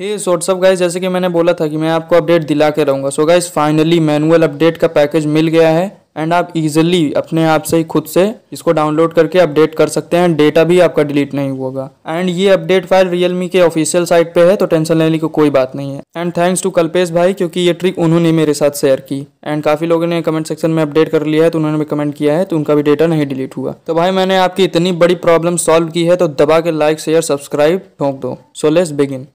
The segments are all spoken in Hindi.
हे सॉट्सअप गाइज जैसे कि मैंने बोला था कि मैं आपको अपडेट दिला के रहूँगा so guys finally manual update का पैकेज मिल गया है एंड आप इजिली अपने आप से ही खुद से इसको डाउनलोड करके अपडेट कर सकते हैं डेटा भी आपका डिलीट नहीं होगा एंड ये अपडेट फाइल रियलमी के ऑफिशियल साइट पे है तो टेंशन लेने की कोई बात नहीं है एंड थैंक्स टू कल्पेश भाई क्योंकि ये ट्रिक उन्होंने मेरे साथ शेयर की एंड काफी लोगों ने कमेंट सेक्शन में अपडेट कर लिया है तो उन्होंने भी कमेंट किया है तो उनका भी डेटा नहीं डिलीट हुआ तो भाई मैंने आपकी इतनी बड़ी प्रॉब्लम सॉल्व की है तो दबा के लाइक शेयर सब्सक्राइब ठोंक दो सो लेस बिगिन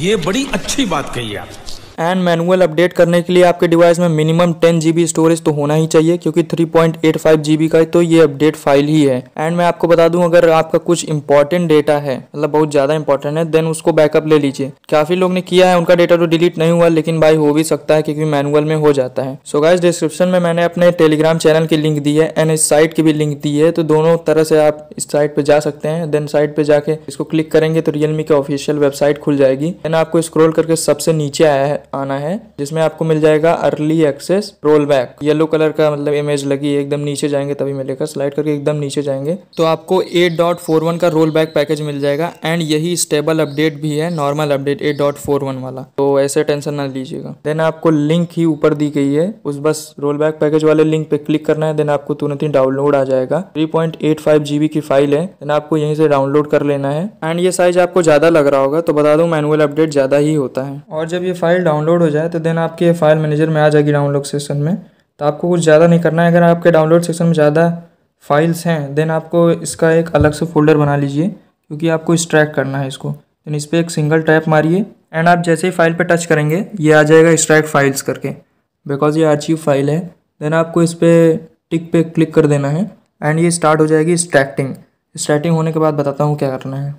ये बड़ी अच्छी बात कही आपने एंड मैनुअल अपडेट करने के लिए आपके डिवाइस में मिनिमम टेन जीबी स्टोरेज तो होना ही चाहिए क्योंकि three point eight five GB का तो ये अपडेट फाइल ही है एंड मैं आपको बता दूं अगर आपका कुछ इंपॉर्टेंट डेटा है मतलब बहुत ज़्यादा इंपॉर्टेंट है देन उसको बैकअप ले लीजिए काफ़ी लोग ने किया है उनका डेटा तो डिलीट नहीं हुआ लेकिन बाई हो भी सकता है क्योंकि मैनुअल में हो जाता है सो गाइज डिस्क्रिप्शन में मैंने अपने टेलीग्राम चैनल की लिंक दी है एंड इस साइट की भी लिंक दी है तो दोनों तरह से आप इस साइट पर जा सकते हैं देन साइट पर जाके इसको क्लिक करेंगे तो रियलमी की ऑफिशियल वेबसाइट खुल जाएगी देन आपको स्क्रोल करके सबसे नीचे आया है आना है जिसमें आपको मिल जाएगा early access roll back yellow colour का मतलब इमेज लगी एकदम नीचे जाएंगे तभी मिलेगा स्लाइड करके एकदम नीचे जाएंगे तो आपको 8.41 का रोल बैक पैकेज मिल जाएगा एंड यही स्टेबल अपडेट भी है नॉर्मल अपडेट 8.41 वाला तो ऐसे टेंशन ना लीजिएगा देन आपको लिंक ही ऊपर दी गई है उस बस रोल बैक पैकेज वाले लिंक पे क्लिक करना है देन आपको तुरंत ही डाउनलोड आ जाएगा 3.85 जीबी की फाइल है देन आपको यहीं से डाउनलोड कर लेना है एंड ये साइज आपको ज्यादा लग रहा होगा तो बता दो मैनुअल अपडेट ज्यादा ही होता है और जब ये फाइल डाउनलोड हो जाए तो देन आपके फाइल मैनेजर में आ जाएगी डाउनलोड सेक्शन में तो आपको कुछ ज़्यादा नहीं करना है अगर आपके डाउनलोड सेक्शन में ज़्यादा फाइल्स हैं देन आपको इसका एक अलग से फोल्डर बना लीजिए क्योंकि आपको स्ट्रैक करना है इसको देन इस पर एक सिंगल टैप मारिए एंड आप जैसे ही फाइल पर टच करेंगे ये आ जाएगा स्ट्रैक फाइल्स करके बिकॉज ये आर्चीव फाइल है देन आपको इस पर टिक पे क्लिक कर देना है एंड ये स्टार्ट हो जाएगी स्ट्रैक्टिंग स्टार्टिंग होने के बाद बताता हूँ क्या करना है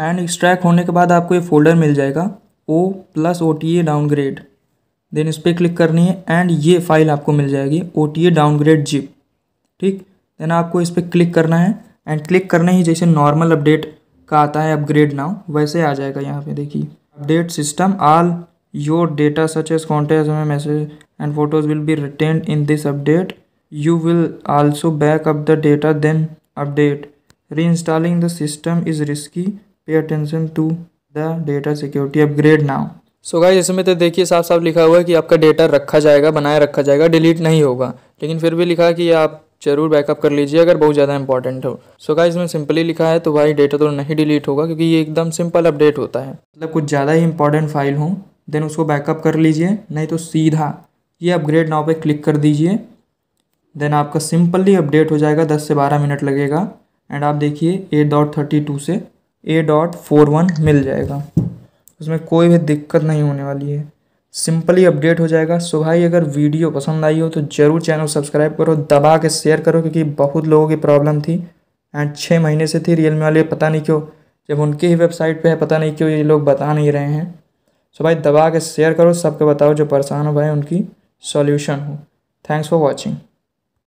एंड एक्सट्रैक्ट होने के बाद आपको ये फोल्डर मिल जाएगा O plus O T A downgrade then इस पर क्लिक करनी है एंड ये फाइल आपको मिल जाएगी O T A downgrade zip ठीक देन आपको इस पर क्लिक करना है एंड क्लिक करने ही जैसे नॉर्मल अपडेट का आता है अपग्रेड नाउ वैसे आ जाएगा यहाँ पे देखिए update system all your data such as contact में message and photos will be retain in this update you will also back up the data then update reinstalling the system is risky pay attention to the data security upgrade now so guys इसमें तो देखिए साफ साफ लिखा हुआ है कि आपका डेटा रखा जाएगा बनाए रखा जाएगा डिलीट नहीं होगा लेकिन फिर भी लिखा है कि आप जरूर बैकअप कर लीजिए अगर बहुत ज़्यादा इंपॉर्टेंट हो सो गाइस इसमें सिंपली लिखा है तो भाई डेटा तो नहीं डिलीट होगा क्योंकि ये एकदम सिंपल अपडेट होता है मतलब कुछ ज़्यादा ही इंपॉर्टेंट फाइल हो देन उसको बैकअप कर लीजिए नहीं तो सीधा ये अपग्रेड नाव पर क्लिक कर दीजिए देन आपका सिंपली अपडेट हो जाएगा दस से बारह मिनट लगेगा एंड आप देखिए एट डॉट थर्टी टू से ए डॉट फोर वन मिल जाएगा उसमें कोई भी दिक्कत नहीं होने वाली है सिंपली अपडेट हो जाएगा सो भाई अगर वीडियो पसंद आई हो तो ज़रूर चैनल सब्सक्राइब करो दबा के शेयर करो क्योंकि बहुत लोगों की प्रॉब्लम थी एंड छः महीने से थी रियल मी वाले पता नहीं क्यों जब उनकी ही वेबसाइट पे है पता नहीं क्यों ये लोग बता नहीं रहे हैं सो भाई दबा के शेयर करो सबको बताओ जो परेशान हो भाई उनकी सॉल्यूशन हो थैंक्स फॉर वॉचिंग